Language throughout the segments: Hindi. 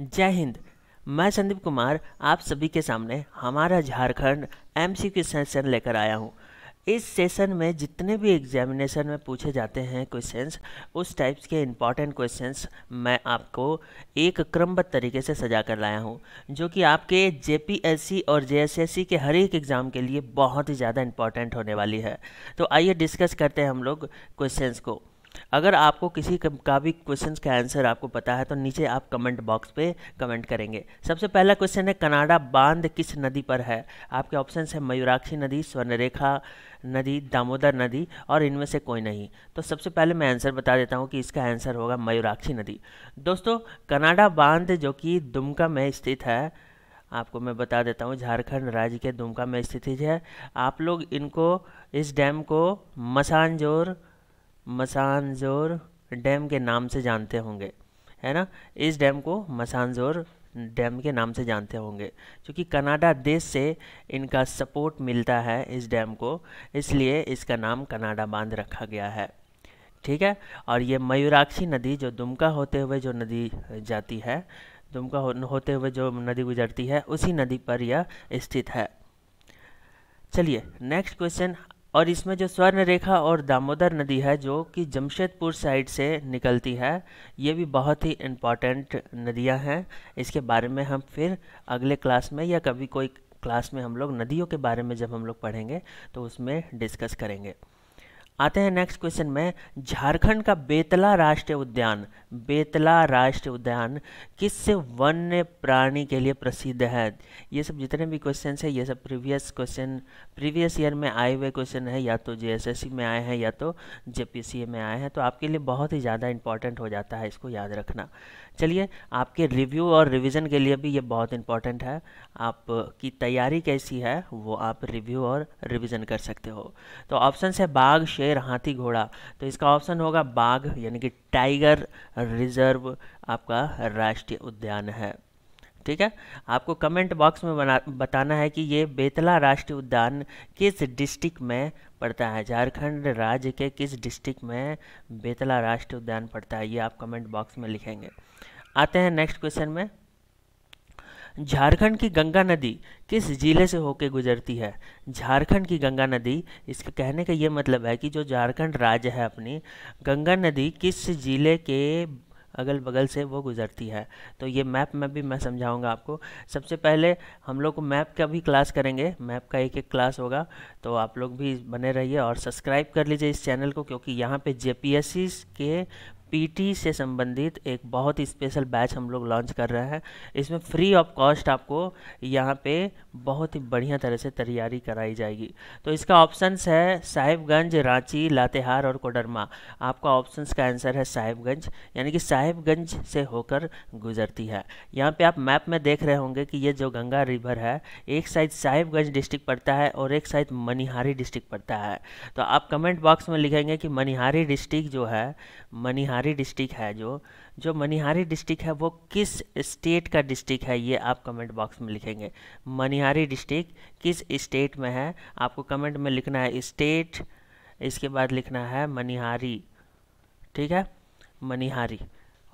जय हिंद मैं संदीप कुमार आप सभी के सामने हमारा झारखंड एम सी के सेशन लेकर आया हूँ इस सेशन में जितने भी एग्जामिनेशन में पूछे जाते हैं क्वेश्चंस उस टाइप्स के इम्पॉर्टेंट क्वेश्चंस मैं आपको एक क्रमबद्ध तरीके से सजा कर लाया हूँ जो कि आपके जे और जे के हर एक एग्ज़ाम के लिए बहुत ही ज़्यादा इम्पॉर्टेंट होने वाली है तो आइए डिस्कस करते हैं हम लोग क्वेश्चंस को अगर आपको किसी का भी क्वेश्चन का आंसर आपको पता है तो नीचे आप कमेंट बॉक्स पे कमेंट करेंगे सबसे पहला क्वेश्चन है कनाडा बांध किस नदी पर है आपके ऑप्शन है मयूराक्षी नदी स्वर्णरेखा नदी दामोदर नदी और इनमें से कोई नहीं तो सबसे पहले मैं आंसर बता देता हूँ कि इसका आंसर होगा मयूराक्षी नदी दोस्तों कनाडा बांध जो कि दुमका में स्थित है आपको मैं बता देता हूँ झारखंड राज्य के दुमका में स्थित है आप लोग इनको इस डैम को मसानजोर मसानजोर डैम के नाम से जानते होंगे है ना इस डैम को मसानजोर डैम के नाम से जानते होंगे क्योंकि कनाडा देश से इनका सपोर्ट मिलता है इस डैम को इसलिए इसका नाम कनाडा बांध रखा गया है ठीक है और ये मयूराक्षी नदी जो दुमका होते हुए जो नदी जाती है दुमका होते हुए जो नदी गुजरती है उसी नदी पर यह स्थित है चलिए नेक्स्ट क्वेश्चन और इसमें जो स्वर्ण रेखा और दामोदर नदी है जो कि जमशेदपुर साइड से निकलती है ये भी बहुत ही इम्पॉर्टेंट नदियां हैं इसके बारे में हम फिर अगले क्लास में या कभी कोई क्लास में हम लोग नदियों के बारे में जब हम लोग पढ़ेंगे तो उसमें डिस्कस करेंगे आते हैं नेक्स्ट क्वेश्चन में झारखंड का बेतला राष्ट्रीय उद्यान बेतला राष्ट्रीय उद्यान किस वन्य प्राणी के लिए प्रसिद्ध है ये सब जितने भी क्वेश्चन है ये सब प्रीवियस क्वेश्चन प्रीवियस ईयर में आए हुए क्वेश्चन हैं या तो जेएसएससी में आए हैं या तो जेपीसीए में आए हैं तो आपके लिए बहुत ही ज़्यादा इंपॉर्टेंट हो जाता है इसको याद रखना चलिए आपके रिव्यू और रिवीजन के लिए भी ये बहुत इंपॉर्टेंट है आपकी तैयारी कैसी है वो आप रिव्यू और रिवीजन कर सकते हो तो ऑप्शन है बाघ शेर हाथी घोड़ा तो इसका ऑप्शन होगा बाघ यानी कि टाइगर रिजर्व आपका राष्ट्रीय उद्यान है ठीक है आपको कमेंट बॉक्स में बना बताना है कि ये बेतला राष्ट्रीय उद्यान किस डिस्ट्रिक्ट में पड़ता है झारखंड राज्य के किस डिस्ट्रिक्ट में बेतला राष्ट्रीय उद्यान पड़ता है ये आप कमेंट बॉक्स में लिखेंगे आते हैं नेक्स्ट क्वेश्चन में झारखंड की गंगा नदी किस ज़िले से होकर गुजरती है झारखंड की गंगा नदी इसके कहने का ये मतलब है कि जो झारखंड राज्य है अपनी गंगा नदी किस ज़िले के अगल बगल से वो गुजरती है तो ये मैप में भी मैं समझाऊंगा आपको सबसे पहले हम लोग मैप का भी क्लास करेंगे मैप का एक एक क्लास होगा तो आप लोग भी बने रहिए और सब्सक्राइब कर लीजिए इस चैनल को क्योंकि यहाँ पे जे के पीटी से संबंधित एक बहुत ही स्पेशल बैच हम लोग लॉन्च कर रहे हैं इसमें फ्री ऑफ कॉस्ट आपको यहाँ पे बहुत ही बढ़िया तरह से तैयारी कराई जाएगी तो इसका ऑप्शंस है साहिबगंज रांची लातेहार और कोडरमा आपका ऑप्शंस का आंसर है साहिबगंज यानी कि साहिबगंज से होकर गुजरती है यहाँ पर आप मैप में देख रहे होंगे कि ये जो गंगा रिवर है एक साइड साहिबगंज डिस्ट्रिक्ट पड़ता है और एक साइड मनिहारी डिस्ट्रिक्ट पड़ता है तो आप कमेंट बॉक्स में लिखेंगे कि मनिहारी डिस्ट्रिक्ट जो है मनिहारी मनिहारी डिस्ट्रिक्ट है जो जो मनिहारी डिस्ट्रिक्ट है वो किस स्टेट का डिस्ट्रिक्ट है ये आप कमेंट बॉक्स में लिखेंगे मनिहारी डिस्ट्रिक्ट किस स्टेट में है आपको कमेंट में लिखना है स्टेट इसके बाद लिखना है मनिहारी ठीक है मनिहारी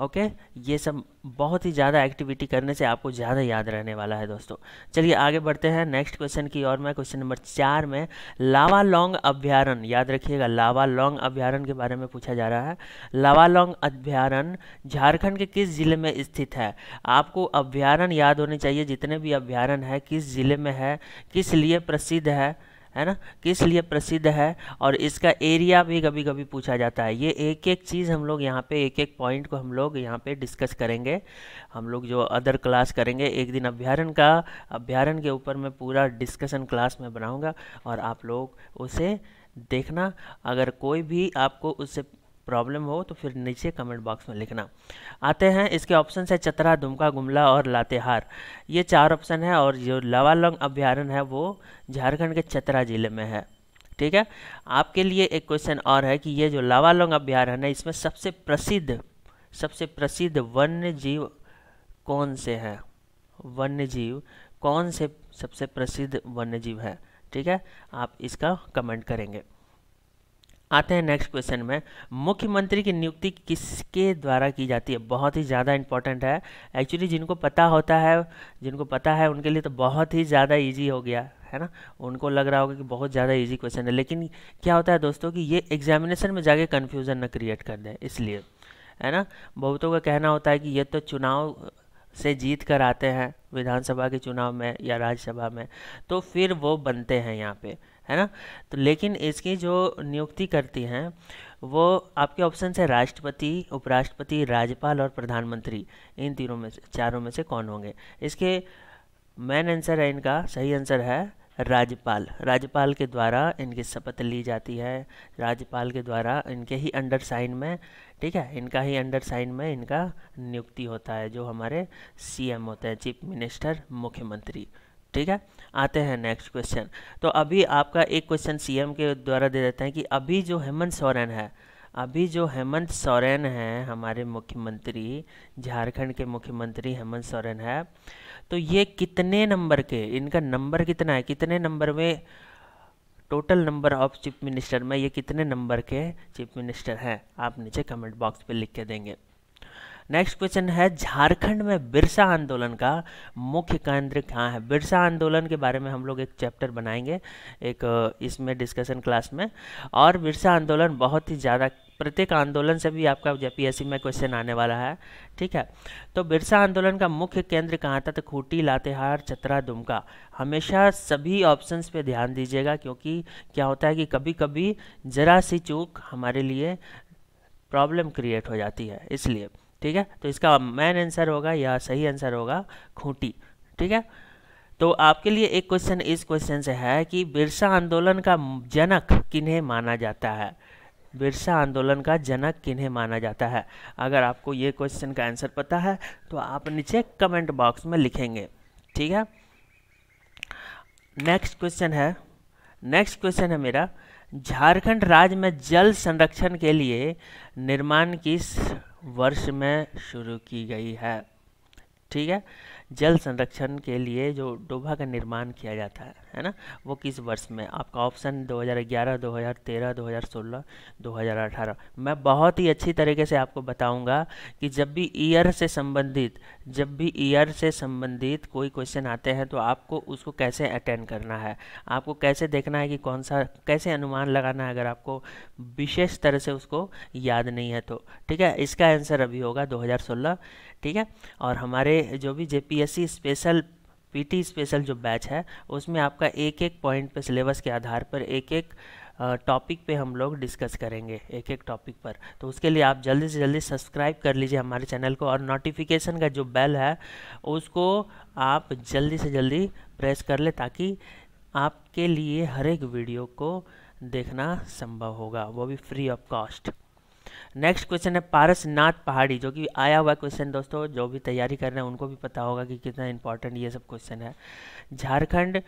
ओके ये सब बहुत ही ज़्यादा एक्टिविटी करने से आपको ज़्यादा याद रहने वाला है दोस्तों चलिए आगे बढ़ते हैं नेक्स्ट क्वेश्चन की और मैं क्वेश्चन नंबर चार में लावा लॉन्ग अभ्यारण याद रखिएगा लावा लॉन्ग अभ्यारण के बारे में पूछा जा रहा है लावा लॉन्ग अभ्यारण झारखंड के किस ज़िले में स्थित है आपको अभ्यारण याद होने चाहिए जितने भी अभ्यारण है किस ज़िले में है किस लिए प्रसिद्ध है है ना किस लिए प्रसिद्ध है और इसका एरिया भी कभी कभी पूछा जाता है ये एक एक चीज़ हम लोग यहाँ पे एक एक पॉइंट को हम लोग यहाँ पे डिस्कस करेंगे हम लोग जो अदर क्लास करेंगे एक दिन अभ्यारण का अभ्यारण के ऊपर मैं पूरा डिस्कशन क्लास में बनाऊँगा और आप लोग उसे देखना अगर कोई भी आपको उससे प्रॉब्लम हो तो फिर नीचे कमेंट बॉक्स में लिखना आते हैं इसके ऑप्शन है चतरा दुमका गुमला और लातेहार ये चार ऑप्शन है और जो लवालोंग अभ्यारण है वो झारखंड के चतरा ज़िले में है ठीक है आपके लिए एक क्वेश्चन और है कि ये जो लावालोंग अभ्यारण है इसमें सबसे प्रसिद्ध सबसे प्रसिद्ध वन्य जीव कौन से हैं वन्य जीव कौन से सबसे प्रसिद्ध वन्य जीव है ठीक है आप इसका कमेंट करेंगे आते हैं नेक्स्ट क्वेश्चन में मुख्यमंत्री की नियुक्ति किसके द्वारा की जाती है बहुत ही ज़्यादा इंपॉर्टेंट है एक्चुअली जिनको पता होता है जिनको पता है उनके लिए तो बहुत ही ज़्यादा ईजी हो गया है ना उनको लग रहा होगा कि बहुत ज़्यादा ईजी क्वेश्चन है लेकिन क्या होता है दोस्तों कि ये एग्जामिनेशन में जाके कन्फ्यूज़न न क्रिएट कर दें इसलिए है ना बहुतों का कहना होता है कि ये तो चुनाव से जीत कर आते हैं विधानसभा के चुनाव में या राज्यसभा में तो फिर वो बनते हैं यहाँ पे है ना तो लेकिन इसकी जो नियुक्ति करती हैं वो आपके ऑप्शन से राष्ट्रपति उपराष्ट्रपति राज्यपाल और प्रधानमंत्री इन तीनों में से चारों में से कौन होंगे इसके मेन आंसर है इनका सही आंसर है राज्यपाल राज्यपाल के द्वारा इनकी शपथ ली जाती है राज्यपाल के द्वारा इनके ही अंडर साइन में ठीक है इनका ही अंडर साइन में इनका नियुक्ति होता है जो हमारे सीएम होते हैं चीफ मिनिस्टर मुख्यमंत्री ठीक है आते हैं नेक्स्ट क्वेश्चन तो अभी आपका एक क्वेश्चन सीएम के द्वारा दे देते हैं कि अभी जो हेमंत सोरेन है अभी जो हेमंत सोरेन हैं हमारे मुख्यमंत्री झारखंड के मुख्यमंत्री हेमंत सोरेन है तो ये कितने नंबर के इनका नंबर कितना है कितने नंबर में total number of chief minister में ये कितने नंबर के चीफ मिनिस्टर हैं आप नीचे कमेंट बॉक्स पे लिख के देंगे नेक्स्ट क्वेश्चन है झारखंड में बिरसा आंदोलन का मुख्य केंद्र कहाँ है बिरसा आंदोलन के बारे में हम लोग एक चैप्टर बनाएंगे एक इसमें डिस्कशन क्लास में और बिरसा आंदोलन बहुत ही ज़्यादा प्रत्येक आंदोलन से भी आपका जेपीएससी में क्वेश्चन आने वाला है ठीक है तो बिरसा आंदोलन का मुख्य केंद्र कहाँ था तो खूटी लातेहार चतरा दुमका हमेशा सभी ऑप्शंस पे ध्यान दीजिएगा क्योंकि क्या होता है कि कभी कभी ज़रा सी चूक हमारे लिए प्रॉब्लम क्रिएट हो जाती है इसलिए ठीक है तो इसका मैन आंसर होगा या सही आंसर होगा खूंटी ठीक है तो आपके लिए एक क्वेश्चन इस क्वेश्चन से है कि बिरसा आंदोलन का जनक किन्हें माना जाता है बिरसा आंदोलन का जनक किन्हें माना जाता है अगर आपको ये क्वेश्चन का आंसर पता है तो आप नीचे कमेंट बॉक्स में लिखेंगे ठीक है नेक्स्ट क्वेश्चन है नेक्स्ट क्वेश्चन है मेरा झारखंड राज्य में जल संरक्षण के लिए निर्माण की वर्ष में शुरू की गई है ठीक है जल संरक्षण के लिए जो डोभा का निर्माण किया जाता है है ना वो किस वर्ष में आपका ऑप्शन 2011 2013 2016 2018 मैं बहुत ही अच्छी तरीके से आपको बताऊंगा कि जब भी ईयर से संबंधित जब भी ईयर से संबंधित कोई क्वेश्चन आते हैं तो आपको उसको कैसे अटेंड करना है आपको कैसे देखना है कि कौन सा कैसे अनुमान लगाना है अगर आपको विशेष तरह से उसको याद नहीं है तो ठीक है इसका आंसर अभी होगा दो ठीक है और हमारे जो भी जे स्पेशल पीटी स्पेशल जो बैच है उसमें आपका एक एक पॉइंट पे सिलेबस के आधार पर एक एक टॉपिक पे हम लोग डिस्कस करेंगे एक एक टॉपिक पर तो उसके लिए आप जल्दी से जल्दी सब्सक्राइब कर लीजिए हमारे चैनल को और नोटिफिकेशन का जो बेल है उसको आप जल्दी से जल्दी प्रेस कर ले ताकि आपके लिए हर एक वीडियो को देखना संभव होगा वो भी free of cost next question है पारसनाथ पहाड़ी जो कि आया हुआ क्वेश्चन दोस्तों जो भी तैयारी कर रहे हैं उनको भी पता होगा कि कितना इंपॉर्टेंट ये सब क्वेश्चन है झारखंड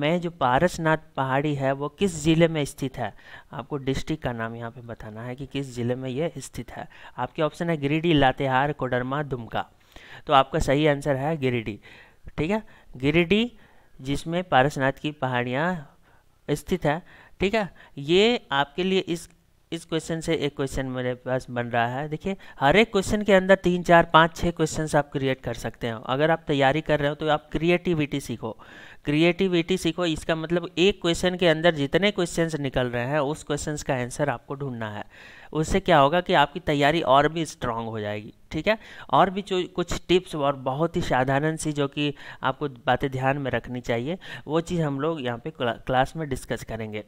में जो पारसनाथ पहाड़ी है वो किस ज़िले में स्थित है आपको डिस्ट्रिक्ट का नाम यहाँ पे बताना है कि किस ज़िले में ये स्थित है आपके ऑप्शन है गिरिडीह लातेहार कोडरमा दुमका तो आपका सही आंसर है गिरिडीह ठीक है गिरिडीह जिसमें पारसनाथ की पहाड़ियाँ स्थित है ठीक है ये आपके लिए इस इस क्वेश्चन से एक क्वेश्चन मेरे पास बन रहा है देखिए हर एक क्वेश्चन के अंदर तीन चार पाँच छः क्वेश्चन आप क्रिएट कर सकते हो अगर आप तैयारी कर रहे हो तो आप क्रिएटिविटी सीखो क्रिएटिविटी सीखो इसका मतलब एक क्वेश्चन के अंदर जितने क्वेश्चन निकल रहे हैं उस क्वेश्चन का आंसर आपको ढूंढना है उससे क्या होगा कि आपकी तैयारी और भी स्ट्रांग हो जाएगी ठीक है और भी जो कुछ टिप्स और बहुत ही साधारण सी जो कि आपको बातें ध्यान में रखनी चाहिए वो चीज़ हम लोग यहाँ पे क्लास में डिस्कस करेंगे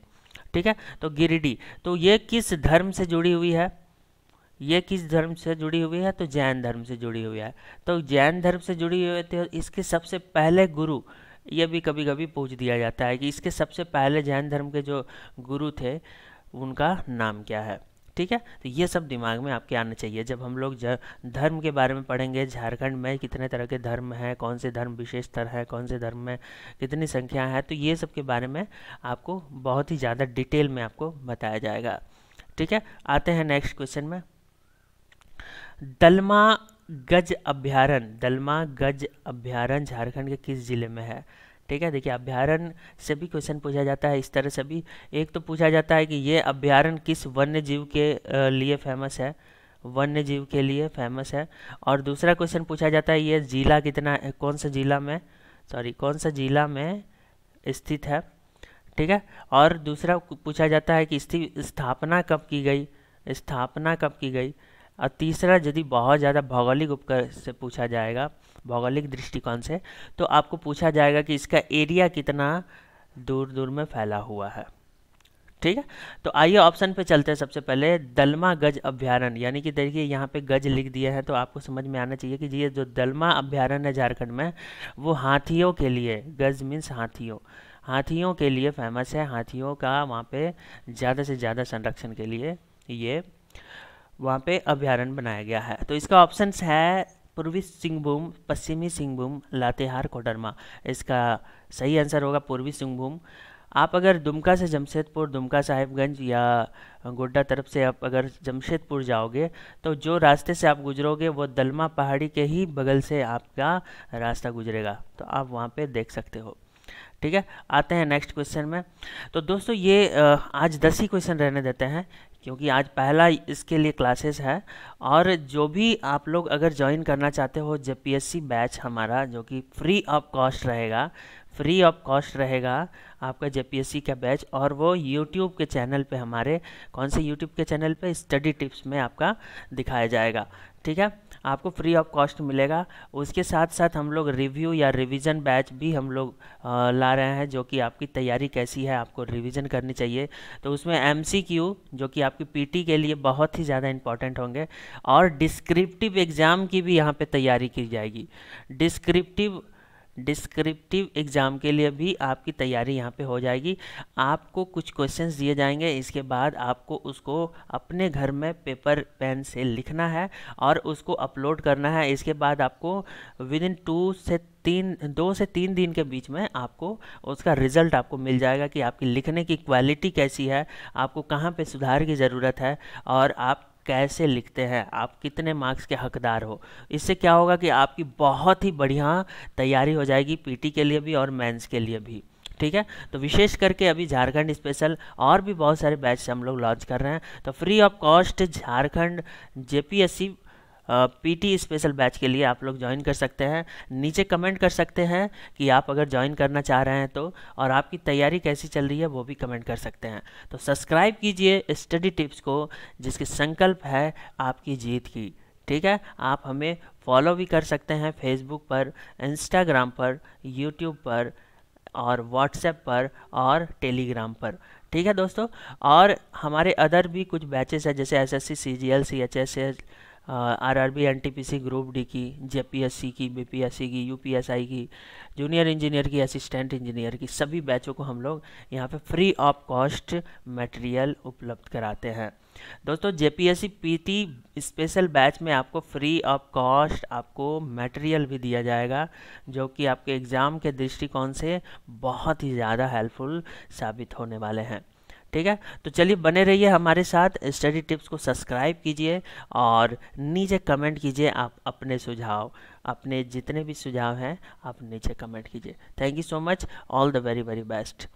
ठीक है तो गिरिडीह तो ये किस धर्म से जुड़ी हुई है ये किस धर्म से जुड़ी हुई है तो जैन धर्म से जुड़ी हुई है तो जैन धर्म से जुड़ी हुई है इसके सबसे पहले गुरु ये भी कभी कभी पूछ दिया जाता है कि इसके सबसे पहले जैन धर्म के जो गुरु थे उनका नाम क्या है ठीक है तो ये सब दिमाग में आपके आना चाहिए जब हम लोग धर्म के बारे में पढ़ेंगे झारखंड में कितने तरह के धर्म हैं कौन से धर्म विशेषतर है कौन से धर्म में कितनी संख्या है तो ये सब के बारे में आपको बहुत ही ज़्यादा डिटेल में आपको बताया जाएगा ठीक है आते हैं नेक्स्ट क्वेश्चन में दलमा गज अभ्यारण दलमा गज अभ्यारण झारखंड के किस जिले में है ठीक है देखिए अभ्यारण से भी क्वेश्चन पूछा जाता है इस तरह से भी एक तो पूछा जाता है कि ये अभ्यारण किस वन्य जीव के लिए फेमस है वन्य जीव के लिए फेमस है और दूसरा क्वेश्चन पूछा जाता है ये जिला कितना कौन सा जिला में सॉरी कौन सा जिला में स्थित है ठीक है और दूसरा पूछा जाता है कि इसकी स्थापना कब की गई स्थापना कब की गई और तीसरा यदि बहुत ज़्यादा भौगोलिक उपकर से पूछा जाएगा भौगोलिक दृष्टिकोण से तो आपको पूछा जाएगा कि इसका एरिया कितना दूर दूर में फैला हुआ है ठीक है तो आइए ऑप्शन पे चलते हैं सबसे पहले दलमा गज अभ्यारण यानी कि देखिए यहाँ पे गज लिख दिया है तो आपको समझ में आना चाहिए कि ये जो दलमा अभ्यारण है झारखंड में वो हाथियों के लिए गज मीन्स हाथियों हाथियों के लिए फेमस है हाथियों का वहाँ पे ज़्यादा से ज़्यादा संरक्षण के लिए ये वहाँ पे अभ्यारण बनाया गया है तो इसका ऑप्शन है पूर्वी सिंहभूम पश्चिमी सिंहभूम लातेहार कोडरमा इसका सही आंसर होगा पूर्वी सिंहभूम आप अगर दुमका से जमशेदपुर दुमका साहिबगंज या गोड्डा तरफ से आप अगर जमशेदपुर जाओगे तो जो रास्ते से आप गुजरोगे वो दलमा पहाड़ी के ही बगल से आपका रास्ता गुजरेगा तो आप वहाँ पे देख सकते हो ठीक है आते हैं नेक्स्ट क्वेश्चन में तो दोस्तों ये आज दस ही क्वेश्चन रहने देते हैं क्योंकि आज पहला इसके लिए क्लासेस है और जो भी आप लोग अगर ज्वाइन करना चाहते हो जे बैच हमारा जो कि फ्री ऑफ कॉस्ट रहेगा फ्री ऑफ कॉस्ट रहेगा आपका जे का बैच और वो यूट्यूब के चैनल पे हमारे कौन से यूट्यूब के चैनल पे स्टडी टिप्स में आपका दिखाया जाएगा ठीक है आपको फ्री ऑफ कॉस्ट मिलेगा उसके साथ साथ हम लोग रिव्यू या रिवीजन बैच भी हम लोग ला रहे हैं जो कि आपकी तैयारी कैसी है आपको रिवीजन करनी चाहिए तो उसमें एम जो कि आपकी पी के लिए बहुत ही ज़्यादा इंपॉर्टेंट होंगे और डिस्क्रिप्टिव एग्ज़ाम की भी यहाँ पर तैयारी की जाएगी डिस्क्रिप्टिव डिस्क्रिप्टिव एग्ज़ाम के लिए भी आपकी तैयारी यहाँ पे हो जाएगी आपको कुछ क्वेश्चंस दिए जाएंगे इसके बाद आपको उसको अपने घर में पेपर पेन से लिखना है और उसको अपलोड करना है इसके बाद आपको विद इन टू से तीन दो से तीन दिन के बीच में आपको उसका रिज़ल्ट आपको मिल जाएगा कि आपकी लिखने की क्वालिटी कैसी है आपको कहाँ पे सुधार की ज़रूरत है और आप कैसे लिखते हैं आप कितने मार्क्स के हकदार हो इससे क्या होगा कि आपकी बहुत ही बढ़िया तैयारी हो जाएगी पीटी के लिए भी और मेंस के लिए भी ठीक है तो विशेष करके अभी झारखंड स्पेशल और भी बहुत सारे बैच हम लोग लॉन्च कर रहे हैं तो free of cost Jharkhand JPSC PT special batch के लिए आप लोग ज्वाइन कर सकते हैं नीचे कमेंट कर सकते हैं कि आप अगर ज्वाइन करना चाह रहे हैं तो और आपकी तैयारी कैसी चल रही है वो भी कमेंट कर सकते हैं तो सब्सक्राइब कीजिए स्टडी टिप्स को जिसकी संकल्प है आपकी जीत की ठीक है आप हमें फॉलो भी कर सकते हैं फेसबुक पर इंस्टाग्राम पर यूट्यूब पर और व्हाट्सएप पर और टेलीग्राम पर ठीक है दोस्तों और हमारे अदर भी कुछ बैचेस हैं जैसे S S C C G L C H S RRB NTPC group D की जेपीएससी की बीपीएससी की यूपीएसआई की जूनियर इंजीनियर की असिस्टेंट इंजीनियर की सभी बैचों को हम लोग यहाँ पे फ्री ऑफ कॉस्ट मटेरियल उपलब्ध कराते हैं दोस्तों जेपीएससी पीटी स्पेशल बैच में आपको फ्री ऑफ कॉस्ट आपको मटेरियल भी दिया जाएगा जो कि आपके एग्ज़ाम के दृष्टिकोण से बहुत ही ज़्यादा हेल्पफुल साबित होने वाले हैं ठीक है तो चलिए बने रहिए हमारे साथ स्टडी टिप्स को सब्सक्राइब कीजिए और नीचे कमेंट कीजिए आप अपने सुझाव अपने जितने भी सुझाव हैं आप नीचे कमेंट कीजिए thank you so much all the very very best